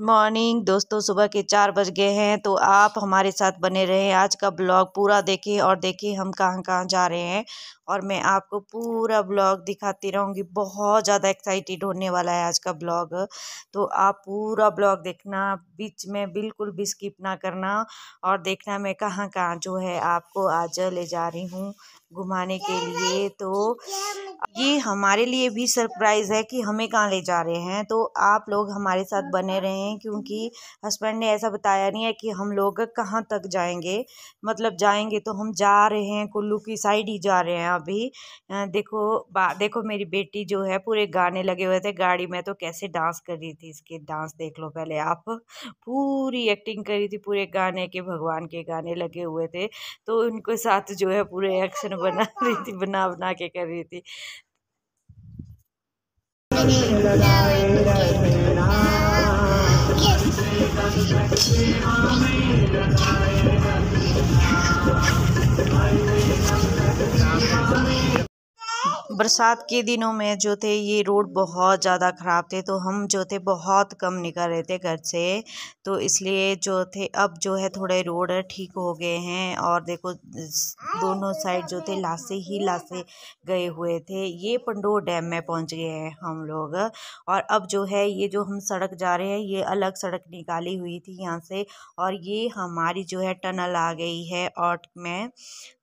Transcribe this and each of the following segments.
Morning दोस्तों सुबह के चार बज गए हैं तो आप हमारे साथ बने रहें आज का ब्लॉग पूरा देखें और देखें हम कहाँ कहाँ जा रहे हैं और मैं आपको पूरा ब्लॉग दिखाती रहूंगी बहुत ज़्यादा एक्साइटेड होने वाला है आज का ब्लॉग तो आप पूरा ब्लॉग देखना बीच में बिल्कुल भी स्किप ना करना और देखना मैं कहाँ कहाँ जो है आपको आज ले जा रही हूँ घुमाने के लिए तो ये हमारे लिए भी सरप्राइज़ है कि हमें कहाँ ले जा रहे हैं तो आप लोग हमारे साथ बने रहें क्योंकि हस्बैंड ने ऐसा बताया नहीं है कि हम लोग कहाँ तक जाएंगे मतलब जाएंगे तो हम जा रहे हैं कुल्लू की साइड ही जा रहे हैं अभी देखो बा देखो मेरी बेटी जो है पूरे गाने लगे हुए थे गाड़ी में तो कैसे डांस कर रही थी इसके डांस देख लो पहले आप पूरी एक्टिंग करी थी पूरे गाने के भगवान के गाने लगे हुए थे तो उनके साथ जो है पूरे एक्शन बना हाँ। रही थी बना बना के कर रही थी Yes. बरसात के दिनों में जो थे ये रोड बहुत ज़्यादा ख़राब थे तो हम जो थे बहुत कम निकल रहे थे घर से तो इसलिए जो थे अब जो है थोड़े रोड ठीक हो गए हैं और देखो दोनों साइड जो थे लासे ही लासे गए हुए थे ये पंडोर डैम में पहुंच गए हैं हम लोग और अब जो है ये जो हम सड़क जा रहे हैं ये अलग सड़क निकाली हुई थी यहाँ से और ये हमारी जो है टनल आ गई है और मैं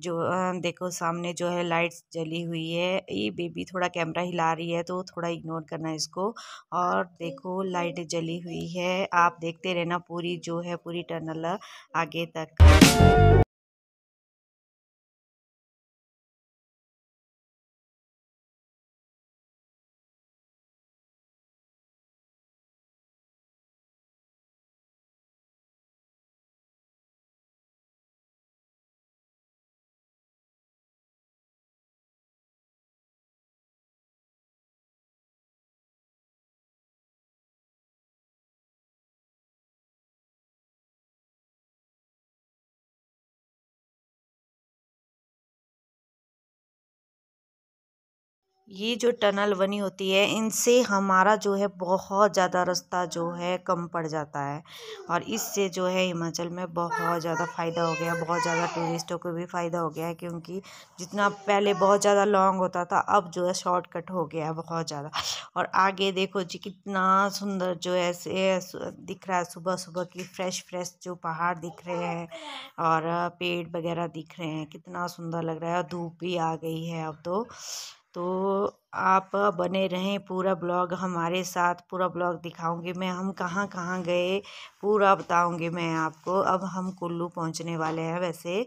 जो देखो सामने जो है लाइट्स जली हुई है हमारी बेबी थोड़ा कैमरा हिला रही है तो थोड़ा इग्नोर करना इसको और देखो लाइट जली हुई है आप देखते रहना पूरी जो है पूरी टनल आगे तक ये जो टनल बनी होती है इनसे हमारा जो है बहुत ज़्यादा रास्ता जो है कम पड़ जाता है और इससे जो है हिमाचल में बहुत ज़्यादा फ़ायदा हो गया बहुत ज़्यादा टूरिस्टों को भी फ़ायदा हो गया है क्योंकि जितना पहले बहुत ज़्यादा लॉन्ग होता था अब जो है शॉर्टकट हो गया है बहुत ज़्यादा और आगे देखो जी कितना सुंदर जो है दिख रहा है सुबह सुबह की फ़्रेश फ्रेश जो पहाड़ दिख रहे हैं और पेड़ वगैरह दिख रहे हैं कितना सुंदर लग रहा है और धूप भी आ गई है अब तो तो आप बने रहें पूरा ब्लॉग हमारे साथ पूरा ब्लॉग दिखाऊंगी मैं हम कहाँ कहाँ गए पूरा बताऊंगी मैं आपको अब हम कुल्लू पहुंचने वाले हैं वैसे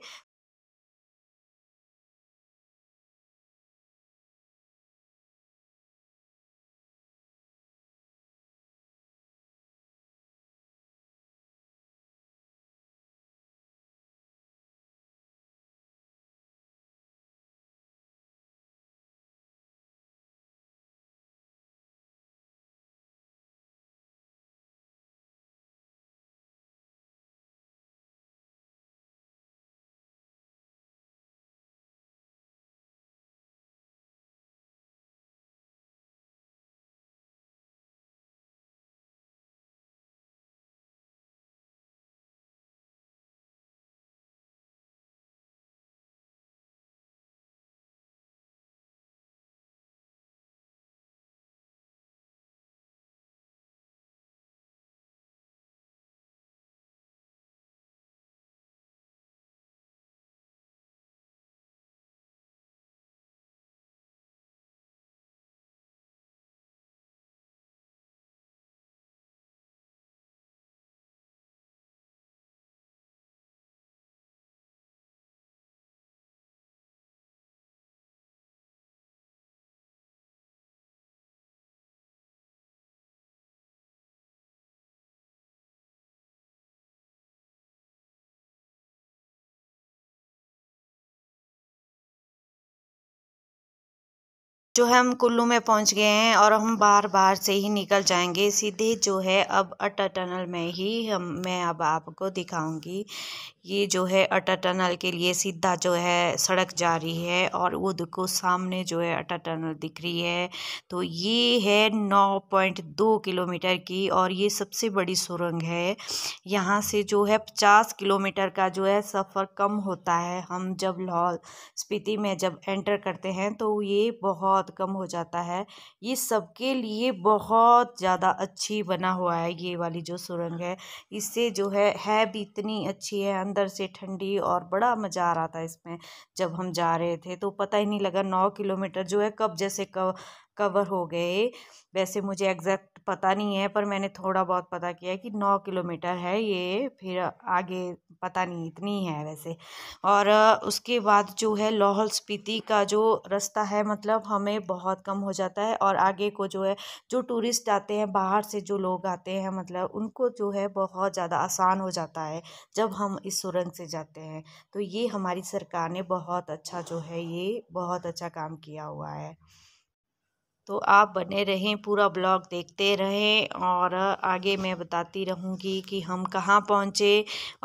जो है हम कुल्लू में पहुंच गए हैं और हम बार बार से ही निकल जाएंगे सीधे जो है अब अटा टनल में ही हम मैं अब आपको दिखाऊंगी ये जो है अटा टनल के लिए सीधा जो है सड़क जा रही है और वो देखो सामने जो है अटा टनल दिख रही है तो ये है नौ पॉइंट दो किलोमीटर की और ये सबसे बड़ी सुरंग है यहाँ से जो है पचास किलोमीटर का जो है सफ़र कम होता है हम जब लाहौल स्पीति में जब एंटर करते हैं तो ये बहुत बहुत कम हो जाता है ये सबके लिए बहुत ज़्यादा अच्छी बना हुआ है ये वाली जो सुरंग है इससे जो है है भी इतनी अच्छी है अंदर से ठंडी और बड़ा मज़ा आ रहा था इसमें जब हम जा रहे थे तो पता ही नहीं लगा नौ किलोमीटर जो है कब जैसे कब कवर हो गए वैसे मुझे एग्जैक्ट पता नहीं है पर मैंने थोड़ा बहुत पता किया है कि नौ किलोमीटर है ये फिर आगे पता नहीं इतनी है वैसे और उसके बाद जो है लाहौल स्पीति का जो रास्ता है मतलब हमें बहुत कम हो जाता है और आगे को जो है जो टूरिस्ट आते हैं बाहर से जो लोग आते हैं मतलब उनको जो है बहुत ज़्यादा आसान हो जाता है जब हम इस सुरंग से जाते हैं तो ये हमारी सरकार ने बहुत अच्छा जो है ये बहुत अच्छा काम किया हुआ है तो आप बने रहें पूरा ब्लॉग देखते रहें और आगे मैं बताती रहूँगी कि हम कहाँ पहुँचे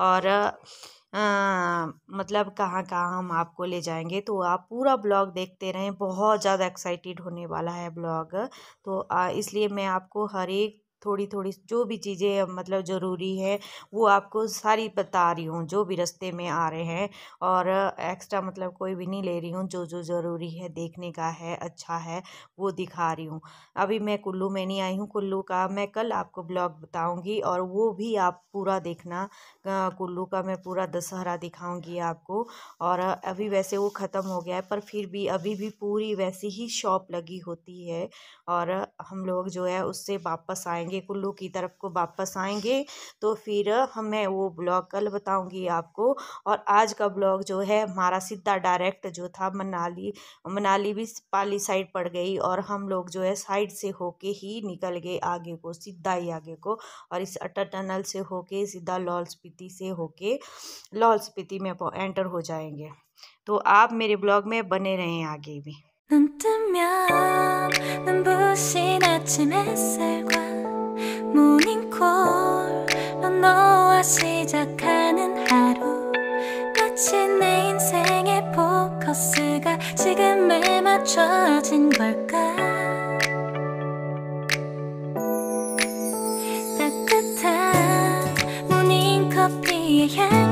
और आ, मतलब कहाँ कहाँ हम आपको ले जाएंगे तो आप पूरा ब्लॉग देखते रहें बहुत ज़्यादा एक्साइटेड होने वाला है ब्लॉग तो इसलिए मैं आपको हर एक थोड़ी थोड़ी जो भी चीज़ें मतलब ज़रूरी है वो आपको सारी बता रही हूँ जो भी रास्ते में आ रहे हैं और एक्स्ट्रा मतलब कोई भी नहीं ले रही हूँ जो जो ज़रूरी है देखने का है अच्छा है वो दिखा रही हूँ अभी मैं कुल्लू में नहीं आई हूँ कुल्लू का मैं कल आपको ब्लॉग बताऊँगी और वो भी आप पूरा देखना कुल्लू का मैं पूरा दशहरा दिखाऊँगी आपको और अभी वैसे वो ख़त्म हो गया है पर फिर भी अभी भी पूरी वैसी ही शॉप लगी होती है और हम लोग जो है उससे वापस आए जाएंगे कुल्लू की तरफ को वापस आएंगे तो फिर हमें वो ब्लॉग कल बताऊंगी आपको और आज का ब्लॉग जो है हमारा सीधा डायरेक्ट जो था मनाली मनाली भी पाली साइड पड़ गई और हम लोग जो है साइड से होके ही निकल गए आगे को सीधा ही आगे को और इस अटल टनल से होके सीधा लाहौल स्पीति से होके लाहौल स्पीति में एंटर हो जाएंगे तो आप मेरे ब्लॉग में बने रहें आगे भी 모닝콜 너와 시작하는 하루 마치 내 인생의 포커스가 지금에 맞춰진 걸까 따뜻한 모닝커피의 향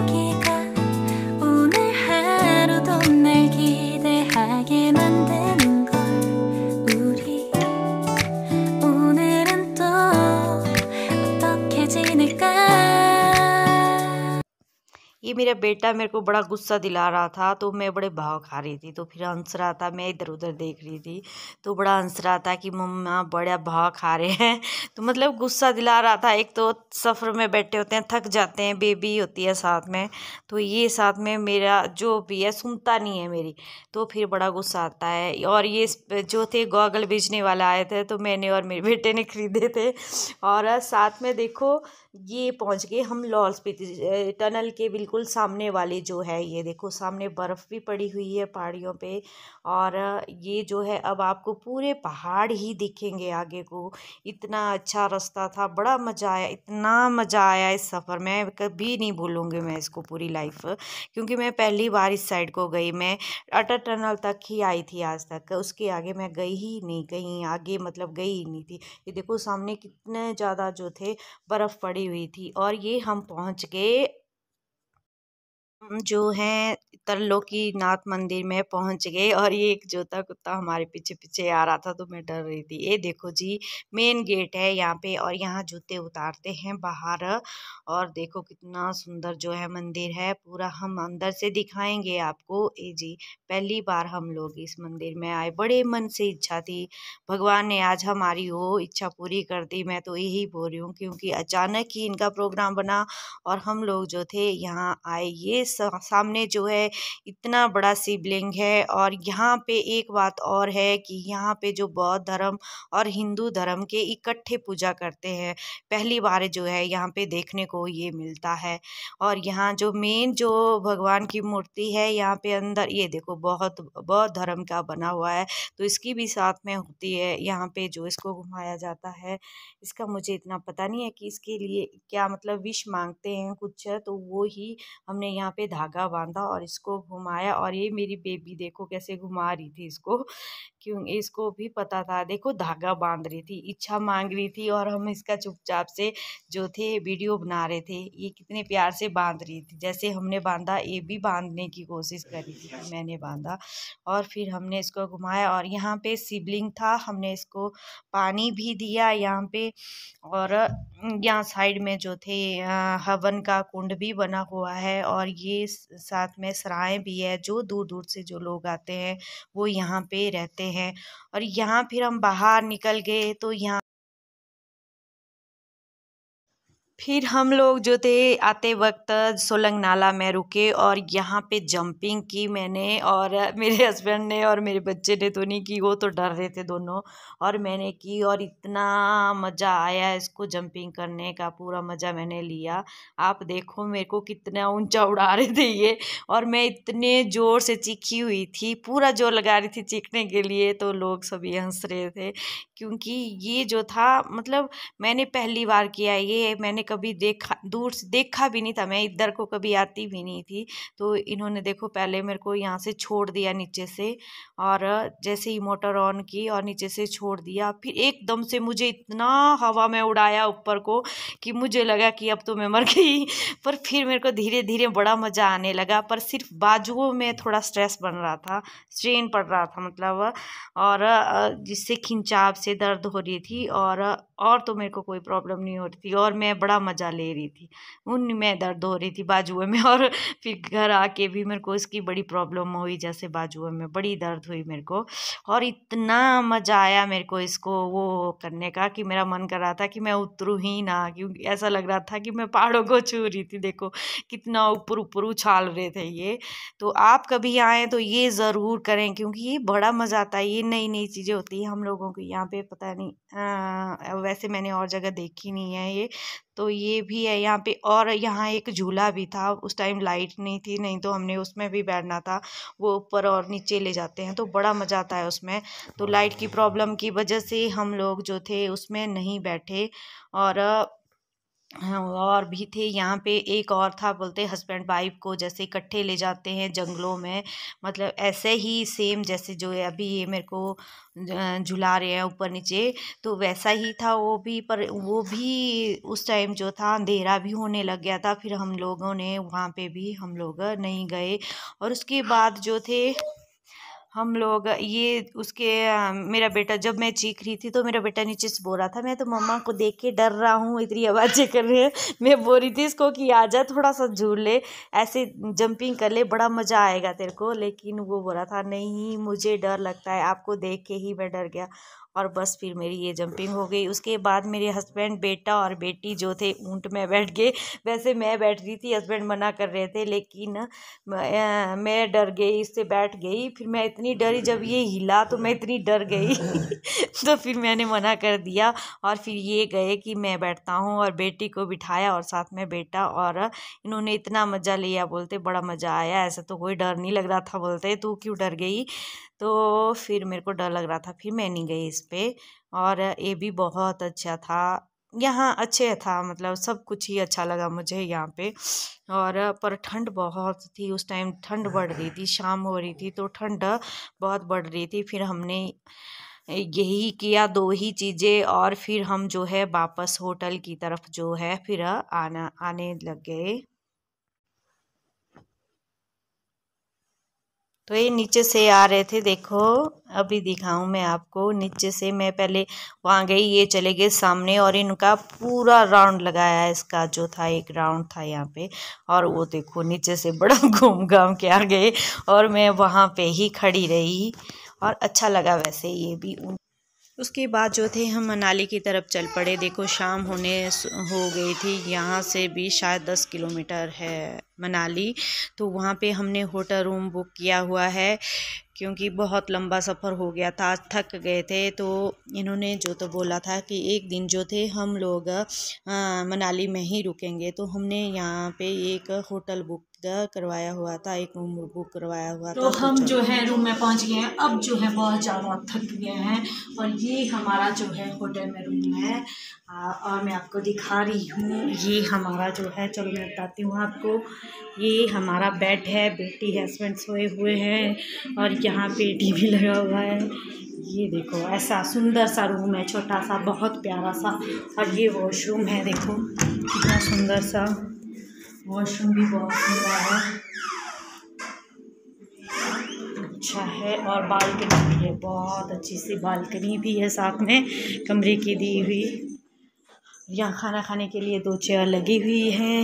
मेरा बेटा मेरे को बड़ा गुस्सा दिला रहा था तो मैं बड़े भाव खा रही थी तो फिर हंस रहा था मैं इधर उधर देख रही थी तो बड़ा हंस रहा था कि मम्मा बड़ा भाव खा रहे हैं तो मतलब गुस्सा दिला रहा था एक तो सफ़र में बैठे होते हैं थक जाते हैं बेबी होती है साथ में तो ये साथ में मेरा जो भी है सुनता नहीं है मेरी तो फिर बड़ा गुस्सा आता है और ये जो थे गॉगल बेचने वाला आए थे तो मैंने और मेरे बेटे ने ख़रीदे थे और साथ में देखो ये पहुंच गए हम लॉल स्पीति टनल के बिल्कुल साथ सामने वाली जो है ये देखो सामने बर्फ़ भी पड़ी हुई है पहाड़ियों पे और ये जो है अब आपको पूरे पहाड़ ही दिखेंगे आगे को इतना अच्छा रास्ता था बड़ा मज़ा आया इतना मज़ा आया इस सफ़र में कभी नहीं भूलूँगी मैं इसको पूरी लाइफ क्योंकि मैं पहली बार इस साइड को गई मैं अटल टनल तक ही आई थी आज तक उसके आगे मैं गई ही नहीं कहीं आगे मतलब गई ही नहीं थी ये देखो सामने कितने ज़्यादा जो थे बर्फ़ पड़ी हुई थी और ये हम पहुँच गए जो हैं नाथ मंदिर में पहुंच गए और ये एक जोता कुत्ता हमारे पीछे पीछे आ रहा था तो मैं डर रही थी ये देखो जी मेन गेट है यहाँ पे और यहाँ जूते उतारते हैं बाहर और देखो कितना सुंदर जो है मंदिर है पूरा हम अंदर से दिखाएंगे आपको ए जी पहली बार हम लोग इस मंदिर में आए बड़े मन से इच्छा थी भगवान ने आज हमारी वो इच्छा पूरी कर दी मैं तो यही बोल रही हूँ क्योंकि अचानक ही इनका प्रोग्राम बना और हम लोग जो थे यहाँ आए ये सामने जो है इतना बड़ा शिवलिंग है और यहाँ पे एक बात और है कि यहाँ पे जो बौद्ध धर्म और हिंदू धर्म के इकट्ठे पूजा करते हैं पहली बार जो है यहाँ पे देखने को ये मिलता है और यहाँ जो मेन जो भगवान की मूर्ति है यहाँ पे अंदर ये देखो बहुत बौद्ध धर्म का बना हुआ है तो इसकी भी साथ में होती है यहाँ पे जो इसको घुमाया जाता है इसका मुझे इतना पता नहीं है कि इसके लिए क्या मतलब विश मांगते हैं कुछ है, तो वो ही हमने यहाँ पे पे धागा बांधा और इसको घुमाया और ये मेरी बेबी देखो कैसे घुमा रही थी इसको क्यों इसको भी पता था देखो धागा बांध रही थी इच्छा मांग रही थी और हम इसका चुपचाप से जो थे वीडियो बना रहे थे ये कितने प्यार से बांध रही थी जैसे हमने बांधा ये भी बांधने की कोशिश करी थी मैंने बांधा और फिर हमने इसको घुमाया और यहाँ पे सिबलिंग था हमने इसको पानी भी दिया यहाँ पे और यहाँ साइड में जो थे हवन का कुंड भी बना हुआ है और ये साथ में सराय भी है जो दूर दूर से जो लोग आते हैं वो यहाँ पे रहते हैं हैं और यहाँ फिर हम बाहर निकल गए तो यहाँ फिर हम लोग जो थे आते वक्त सोलंग नाला में रुके और यहाँ पे जंपिंग की मैंने और मेरे हस्बैंड ने और मेरे बच्चे ने तो नहीं की वो तो डर रहे थे दोनों और मैंने की और इतना मज़ा आया इसको जंपिंग करने का पूरा मज़ा मैंने लिया आप देखो मेरे को कितना ऊंचा उड़ा रहे थे ये और मैं इतने ज़ोर से चीखी हुई थी पूरा जोर लगा रही थी चीखने के लिए तो लोग सभी हंस रहे थे क्योंकि ये जो था मतलब मैंने पहली बार किया ये मैंने कभी देखा दूर से देखा भी नहीं था मैं इधर को कभी आती भी नहीं थी तो इन्होंने देखो पहले मेरे को यहाँ से छोड़ दिया नीचे से और जैसे ही मोटर ऑन की और नीचे से छोड़ दिया फिर एकदम से मुझे इतना हवा में उड़ाया ऊपर को कि मुझे लगा कि अब तो मैं मर गई पर फिर मेरे को धीरे धीरे बड़ा मज़ा आने लगा पर सिर्फ बाजुओं में थोड़ा स्ट्रेस बन रहा था स्ट्रेन पड़ रहा था मतलब और जिससे खिंचाव से दर्द हो रही थी और और तो मेरे को कोई प्रॉब्लम नहीं हो रही थी और मैं बड़ा मज़ा ले रही थी उन में दर्द हो रही थी बाजुए में और फिर घर आके भी मेरे को इसकी बड़ी प्रॉब्लम हुई जैसे बाजुए में बड़ी दर्द हुई मेरे को और इतना मज़ा आया मेरे को इसको वो करने का कि मेरा मन कर रहा था कि मैं उतरूँ ही ना क्योंकि ऐसा लग रहा था कि मैं पहाड़ों को छू रही थी देखो कितना ऊपर ऊपर उछाल रहे थे ये तो आप कभी आएँ तो ये ज़रूर करें क्योंकि ये बड़ा मज़ा आता है ये नई नई चीज़ें होती हैं हम लोगों को यहाँ पे पता नहीं वैसे मैंने और जगह देखी नहीं है ये तो ये भी है यहाँ पे और यहाँ एक झूला भी था उस टाइम लाइट नहीं थी नहीं तो हमने उसमें भी बैठना था वो ऊपर और नीचे ले जाते हैं तो बड़ा मज़ा आता है उसमें तो लाइट की प्रॉब्लम की वजह से हम लोग जो थे उसमें नहीं बैठे और हाँ, और भी थे यहाँ पे एक और था बोलते हस्बैंड वाइफ़ को जैसे इकट्ठे ले जाते हैं जंगलों में मतलब ऐसे ही सेम जैसे जो है अभी ये मेरे को झुला रहे हैं ऊपर नीचे तो वैसा ही था वो भी पर वो भी उस टाइम जो था अंधेरा भी होने लग गया था फिर हम लोगों ने वहाँ पे भी हम लोग नहीं गए और उसके बाद जो थे हम लोग ये उसके मेरा बेटा जब मैं चीख रही थी तो मेरा बेटा नीचे से बो रहा था मैं तो मम्मा को देख के डर रहा हूँ इतनी आवाज़ें कर रही है मैं बो रही थी इसको कि आ जा थोड़ा सा झूल ले ऐसे जंपिंग कर ले बड़ा मज़ा आएगा तेरे को लेकिन वो बोला था नहीं मुझे डर लगता है आपको देख के ही मैं डर गया और बस फिर मेरी ये जंपिंग हो गई उसके बाद मेरे हस्बैंड बेटा और बेटी जो थे ऊँट में बैठ गए वैसे मैं बैठ रही थी हस्बैंड मना कर रहे थे लेकिन मैं डर गई इससे बैठ गई फिर मैं इतनी डरी जब ये हिला तो मैं इतनी डर गई तो फिर मैंने मना कर दिया और फिर ये गए कि मैं बैठता हूँ और बेटी को बिठाया और साथ में बेटा और इन्होंने इतना मज़ा लिया बोलते बड़ा मज़ा आया ऐसा तो कोई डर नहीं लग रहा था बोलते तू क्यों डर गई तो फिर मेरे को डर लग रहा था फिर मैं नहीं गई इस पे और ये भी बहुत अच्छा था यहाँ अच्छे था मतलब सब कुछ ही अच्छा लगा मुझे यहाँ पे और पर ठंड बहुत थी उस टाइम ठंड बढ़ रही थी शाम हो रही थी तो ठंड बहुत बढ़ रही थी फिर हमने यही किया दो ही चीज़ें और फिर हम जो है वापस होटल की तरफ जो है फिर आना आने लग गए तो ये नीचे से आ रहे थे देखो अभी दिखाऊं मैं आपको नीचे से मैं पहले वहाँ गई ये चले गए सामने और इनका पूरा राउंड लगाया इसका जो था एक राउंड था यहाँ पे और वो देखो नीचे से बड़ा घूम घाम के आ गए और मैं वहाँ पे ही खड़ी रही और अच्छा लगा वैसे ये भी उन उसके बाद जो थे हम मनाली की तरफ चल पड़े देखो शाम होने हो गई थी यहाँ से भी शायद दस किलोमीटर है मनाली तो वहाँ पे हमने होटल रूम बुक किया हुआ है क्योंकि बहुत लंबा सफ़र हो गया था थक गए थे तो इन्होंने जो तो बोला था कि एक दिन जो थे हम लोग आ, मनाली में ही रुकेंगे तो हमने यहाँ पे एक होटल बुक करवाया हुआ था एक रूम बुक करवाया हुआ तो था तो हम जो है रूम में पहुंच गए हैं अब जो है बहुत ज़्यादा थक गए हैं और ये हमारा जो है होटल में रूम है और मैं आपको दिखा रही हूँ ये हमारा जो है चलो मैं बताती हूँ आपको ये हमारा बेड है बेटी हस्बैंड सोए हुए हैं और यहाँ पे टीवी लगा हुआ है ये देखो ऐसा सुंदर सा रूम है छोटा सा बहुत प्यारा सा और ये वॉशरूम है देखो कितना सुंदर सा वॉशरूम भी बहुत सुंदर है अच्छा है और बालकनी भी है बहुत अच्छी सी बालकनी भी है साथ में कमरे की दी हुई यहाँ खाना खाने के लिए दो चेयर लगी हुई है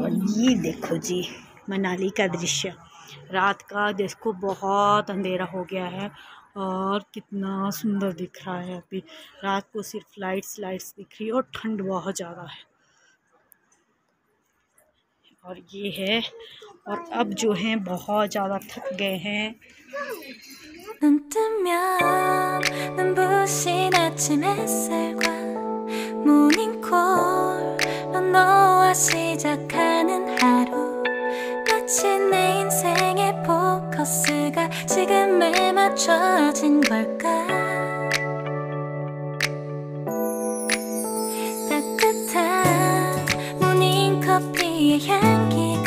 और ये देखो जी मनाली का दृश्य रात का देखो बहुत अंधेरा हो गया है और कितना सुंदर दिख रहा है अभी रात को सिर्फ लाइट्स लाइट्स दिख रही है और ठंड बहुत ज़्यादा है और ये है और अब जो हैं बहुत ज़्यादा थक गए हैं 내 인생의 포커스가 지금에 맞춰진 걸까 그의 향기